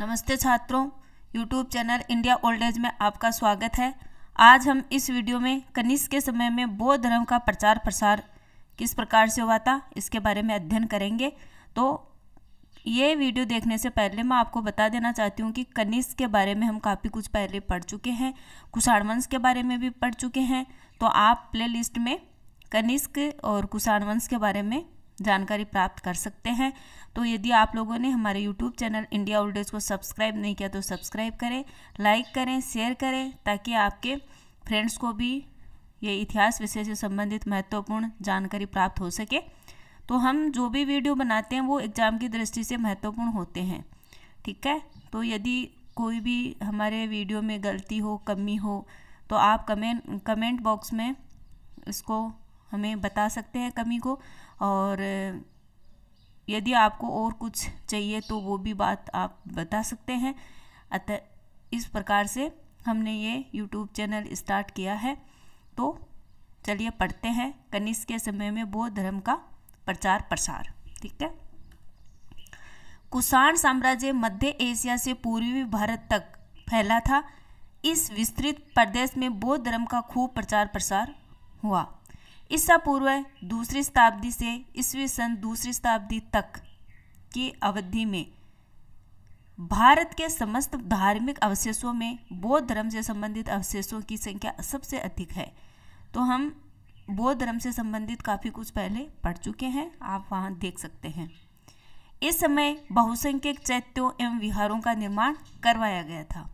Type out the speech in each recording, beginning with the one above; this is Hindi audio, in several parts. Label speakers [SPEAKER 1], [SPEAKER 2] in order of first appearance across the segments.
[SPEAKER 1] नमस्ते छात्रों YouTube channel India old age में आपका स्वागत है आज हम इस वीडियो में कनिष्क के समय में बौद्ध धर्म का प्रचार प्रसार किस प्रकार से हुआ था इसके बारे में अध्ययन करेंगे तो ये वीडियो देखने से पहले मैं आपको बता देना चाहती हूँ कि कनिष्क के बारे में हम काफ़ी कुछ पहले पढ़ चुके हैं कुषाण वंश के बारे में भी पढ़ चुके हैं तो आप प्ले में कनिष्क और कुषाण वंश के बारे में जानकारी प्राप्त कर सकते हैं तो यदि आप लोगों ने हमारे यूट्यूब चैनल इंडिया ओल्ड को सब्सक्राइब नहीं किया तो सब्सक्राइब करें लाइक करें शेयर करें ताकि आपके फ्रेंड्स को भी ये इतिहास विषय से संबंधित महत्वपूर्ण जानकारी प्राप्त हो सके तो हम जो भी वीडियो बनाते हैं वो एग्ज़ाम की दृष्टि से महत्वपूर्ण होते हैं ठीक है तो यदि कोई भी हमारे वीडियो में गलती हो कमी हो तो आप कमेंट कमेंट बॉक्स में इसको हमें बता सकते हैं कमी को और यदि आपको और कुछ चाहिए तो वो भी बात आप बता सकते हैं अतः इस प्रकार से हमने ये यूट्यूब चैनल स्टार्ट किया है तो चलिए पढ़ते हैं कनिष्क के समय में बौद्ध धर्म का प्रचार प्रसार ठीक है कुषाण साम्राज्य मध्य एशिया से पूर्वी भारत तक फैला था इस विस्तृत प्रदेश में बौद्ध धर्म का खूब प्रचार प्रसार हुआ ईसा पूर्व दूसरी शताब्दी से ईस्वी सन दूसरी शताब्दी तक की अवधि में भारत के समस्त धार्मिक अवशेषों में बौद्ध धर्म से संबंधित अवशेषों की संख्या सबसे अधिक है तो हम बौद्ध धर्म से संबंधित काफ़ी कुछ पहले पढ़ चुके हैं आप वहाँ देख सकते हैं इस समय बहुसंख्यक चैत्यों एवं विहारों का निर्माण करवाया गया था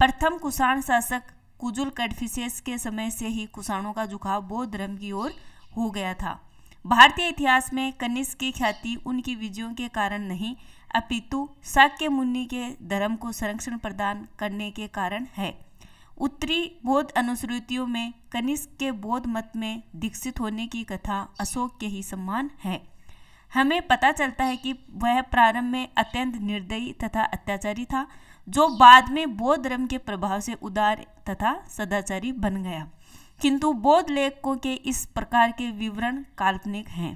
[SPEAKER 1] प्रथम कुषाण शासक कुजुल कटफिशेस के समय से ही कुषाणों का झुकाव बौद्ध धर्म की ओर हो गया था भारतीय इतिहास में कनिष्क की ख्याति उनकी विजयों के कारण नहीं अपितु शाक्य मुनि के धर्म को संरक्षण प्रदान करने के कारण है उत्तरी बौद्ध अनुश्रुतियों में कनिष्क के बौद्ध मत में दीक्षित होने की कथा अशोक के ही सम्मान है हमें पता चलता है कि वह प्रारंभ में अत्यंत निर्दयी तथा अत्याचारी था जो बाद में बौद्ध धर्म के प्रभाव से उदार तथा सदाचारी बन गया किंतु बौद्ध लेखकों के इस प्रकार के विवरण काल्पनिक हैं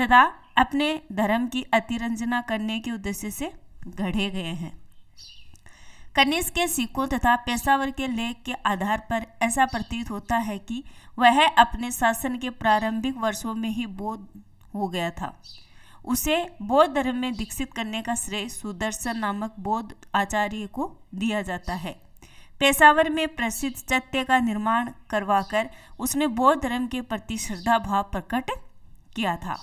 [SPEAKER 1] तथा अपने धर्म की अतिरंजना करने के उद्देश्य से गढ़े गए हैं कनिष्क के सिक्कों तथा पेशावर के लेख के आधार पर ऐसा प्रतीत होता है कि वह अपने शासन के प्रारंभिक वर्षों में ही बौद्ध हो गया था उसे बौद्ध धर्म में दीक्षित करने का श्रेय सुदर्शन नामक बौद्ध आचार्य को दिया जाता है पेशावर में प्रसिद्ध चत्य का निर्माण करवाकर उसने बौद्ध धर्म के प्रति श्रद्धा भाव प्रकट किया था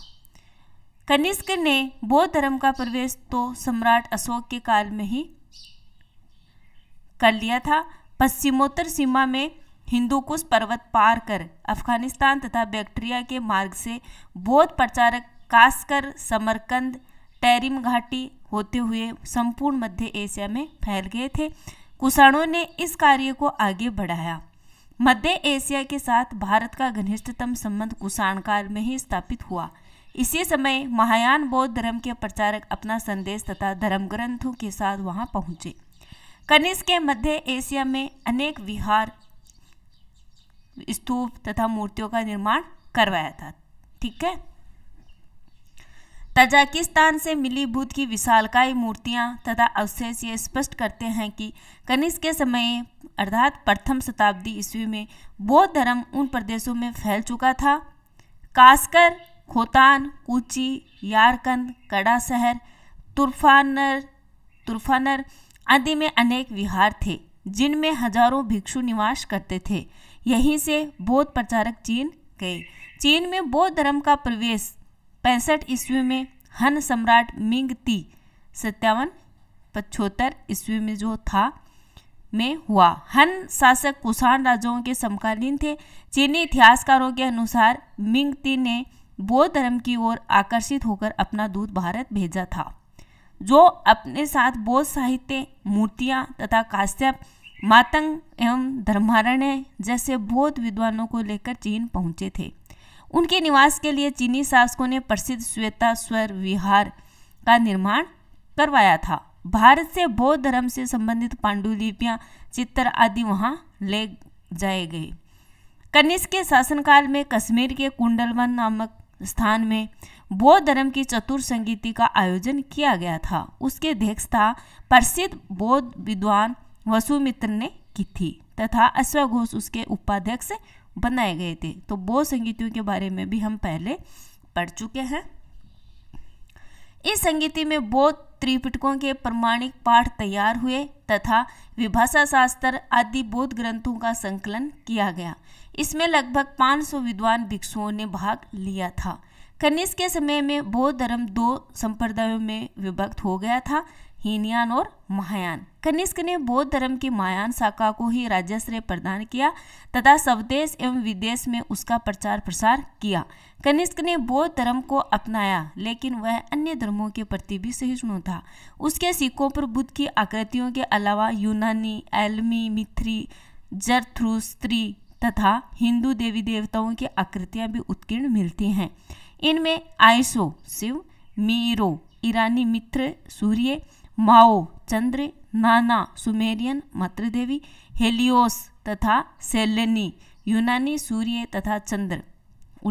[SPEAKER 1] कनिष्क ने बौद्ध धर्म का प्रवेश तो सम्राट अशोक के काल में ही कर लिया था पश्चिमोत्तर सीमा में हिंदू कुश पर्वत पार कर अफगानिस्तान तथा बैक्टीरिया के मार्ग से बौद्ध प्रचारक कास्कर समरकंद टैरिम घाटी होते हुए संपूर्ण मध्य एशिया में फैल गए थे कुषाणों ने इस कार्य को आगे बढ़ाया मध्य एशिया के साथ भारत का घनिष्ठतम संबंध कुषाण काल में ही स्थापित हुआ इसी समय महायान बौद्ध धर्म के प्रचारक अपना संदेश तथा धर्म ग्रंथों के साथ वहां पहुंचे कनिष्क के मध्य एशिया में अनेक विहार स्तूप तथा मूर्तियों का निर्माण करवाया था ठीक है तजाकिस्तान से मिली बुद्ध की विशालकाय मूर्तियां तथा अवशेष ये स्पष्ट करते हैं कि कनिष्क के समय अर्थात प्रथम शताब्दी ईस्वी में बौद्ध धर्म उन प्रदेशों में फैल चुका था कास्कर खोतान कुची यारकंद कड़ा शहर तुरफानर तुरफानर आदि में अनेक विहार थे जिनमें हजारों भिक्षु निवास करते थे यहीं से बौद्ध प्रचारक चीन गए चीन में बौद्ध धर्म का प्रवेश पैंसठ ईस्वी में हन सम्राट मिंग ती सत्यावन पचहत्तर ईस्वी में जो था में हुआ हन शासक कुषाण राजाओं के समकालीन थे चीनी इतिहासकारों के अनुसार मिंग ती ने बौद्ध धर्म की ओर आकर्षित होकर अपना दूत भारत भेजा था जो अपने साथ बौद्ध साहित्य मूर्तियां तथा काश्यप मातंग एवं धर्मारण्य जैसे बौद्ध विद्वानों को लेकर चीन पहुंचे थे उनके निवास के लिए चीनी शासकों ने प्रसिद्ध श्वेता स्वर विहार का निर्माण करवाया था भारत से बौद्ध धर्म से संबंधित पांडुलिपियां चित्र आदि वहां ले जाए गए कनिष्क के शासनकाल में कश्मीर के कुंडलवन नामक स्थान में बौद्ध धर्म की चतुर संगीति का आयोजन किया गया था उसके अध्यक्षता प्रसिद्ध बौद्ध विद्वान वसुमित्र ने की थी तथा अश्वघोष घोष उसके उपाध्यक्ष बनाए गए थे तो बौद्ध संगीतियों के बारे में भी हम पहले पढ़ चुके हैं इस संगीति में बौद्ध त्रिपिटकों के प्रमाणिक पाठ तैयार हुए तथा विभाषा शास्त्र आदि बौद्ध ग्रंथों का संकलन किया गया इसमें लगभग 500 विद्वान भिक्षुओं ने भाग लिया था कनिष्क के समय में बौद्ध धर्म दो संप्रदायों में विभक्त हो गया था हीनयान और महायान कनिष्क ने बौद्ध धर्म की महायान शाखा को ही राजस्व प्रदान किया तथा स्वदेश एवं विदेश में उसका प्रचार प्रसार किया कनिष्क ने बौद्ध धर्म को अपनाया लेकिन वह अन्य धर्मों के प्रति भी सहिष्णु था उसके सिक्कों पर बुद्ध की आकृतियों के अलावा यूनानी एलमी मिथ्री जरथ्रुस्त्री स्त्री तथा हिंदू देवी देवताओं की आकृतियां भी उत्कीर्ण मिलती हैं इनमें आयसो शिव मीरो ईरानी मित्र सूर्य माओ चंद्र नाना सुमेरियन मातृदेवी हेलियोस तथा सेलेनी यूनानी सूर्य तथा चंद्र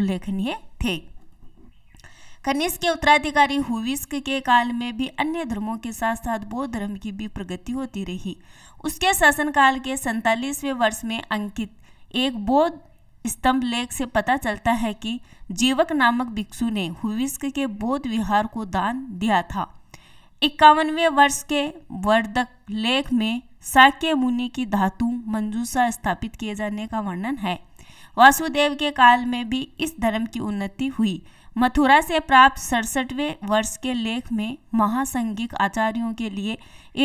[SPEAKER 1] उल्लेखनीय थे कनिष्क के उत्तराधिकारी हुविस्क के काल में भी अन्य धर्मों के साथ साथ बौद्ध धर्म की भी प्रगति होती रही उसके शासनकाल के सैतालीसवें वर्ष में अंकित एक बौद्ध स्तंभ लेख से पता चलता है कि जीवक नामक भिक्षु ने हुविस्क के बौद्ध विहार को दान दिया था इक्यावनवे वर्ष के वर्धक लेख में साक्य मुनि की धातु मंजूसा स्थापित किए जाने का वर्णन है वासुदेव के काल में भी इस धर्म की उन्नति हुई मथुरा से प्राप्त सड़सठवें वर्ष के लेख में महासंगिक आचार्यों के लिए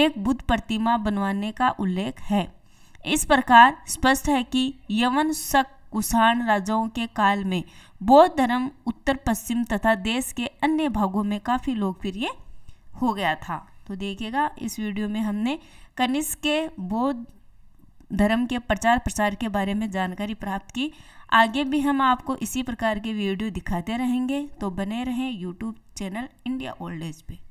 [SPEAKER 1] एक बुद्ध प्रतिमा बनवाने का उल्लेख है इस प्रकार स्पष्ट है कि यवन शक कुषाण राजाओं के काल में बौद्ध धर्म उत्तर पश्चिम तथा देश के अन्य भागों में काफ़ी लोकप्रिय हो गया था तो देखिएगा इस वीडियो में हमने कनिष्क के बौद्ध धर्म के प्रचार प्रसार के बारे में जानकारी प्राप्त की आगे भी हम आपको इसी प्रकार के वीडियो दिखाते रहेंगे तो बने रहें YouTube channel India old age पे